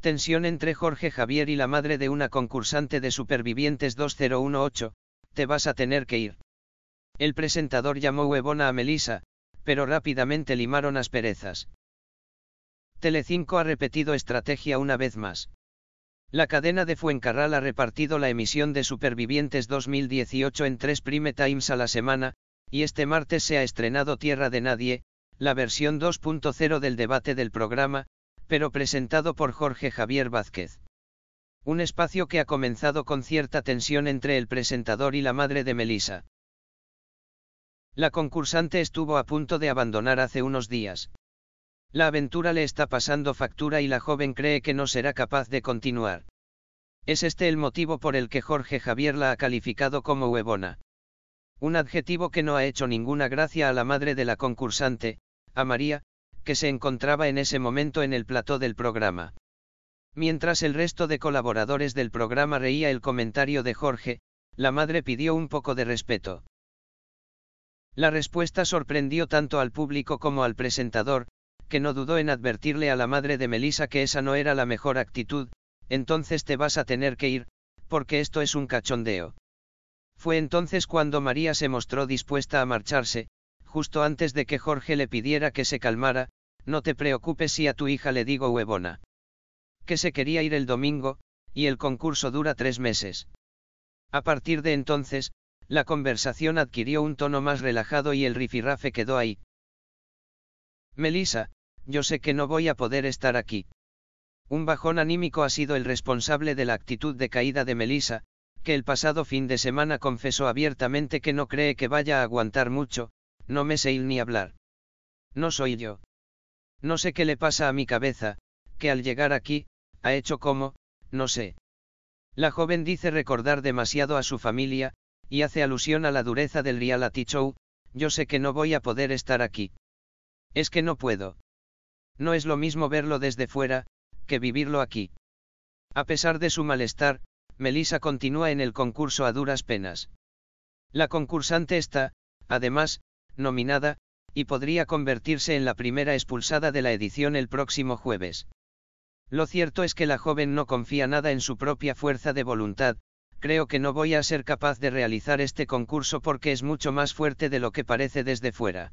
Tensión entre Jorge Javier y la madre de una concursante de Supervivientes 2018, te vas a tener que ir. El presentador llamó huevona a Melisa, pero rápidamente limaron asperezas. Telecinco ha repetido estrategia una vez más. La cadena de Fuencarral ha repartido la emisión de Supervivientes 2018 en tres prime times a la semana, y este martes se ha estrenado Tierra de Nadie, la versión 2.0 del debate del programa, pero presentado por Jorge Javier Vázquez. Un espacio que ha comenzado con cierta tensión entre el presentador y la madre de Melissa. La concursante estuvo a punto de abandonar hace unos días. La aventura le está pasando factura y la joven cree que no será capaz de continuar. Es este el motivo por el que Jorge Javier la ha calificado como huevona. Un adjetivo que no ha hecho ninguna gracia a la madre de la concursante, a María, que se encontraba en ese momento en el plató del programa. Mientras el resto de colaboradores del programa reía el comentario de Jorge, la madre pidió un poco de respeto. La respuesta sorprendió tanto al público como al presentador, que no dudó en advertirle a la madre de Melissa que esa no era la mejor actitud, entonces te vas a tener que ir, porque esto es un cachondeo. Fue entonces cuando María se mostró dispuesta a marcharse, justo antes de que Jorge le pidiera que se calmara, no te preocupes si a tu hija le digo huevona. Que se quería ir el domingo, y el concurso dura tres meses. A partir de entonces, la conversación adquirió un tono más relajado y el rifirrafe quedó ahí. Melissa, yo sé que no voy a poder estar aquí. Un bajón anímico ha sido el responsable de la actitud de caída de Melissa, que el pasado fin de semana confesó abiertamente que no cree que vaya a aguantar mucho, no me sé ir ni hablar. No soy yo. No sé qué le pasa a mi cabeza, que al llegar aquí, ha hecho como, no sé. La joven dice recordar demasiado a su familia, y hace alusión a la dureza del reality show, yo sé que no voy a poder estar aquí. Es que no puedo. No es lo mismo verlo desde fuera, que vivirlo aquí. A pesar de su malestar, Melissa continúa en el concurso a duras penas. La concursante está, además, nominada, y podría convertirse en la primera expulsada de la edición el próximo jueves. Lo cierto es que la joven no confía nada en su propia fuerza de voluntad, creo que no voy a ser capaz de realizar este concurso porque es mucho más fuerte de lo que parece desde fuera.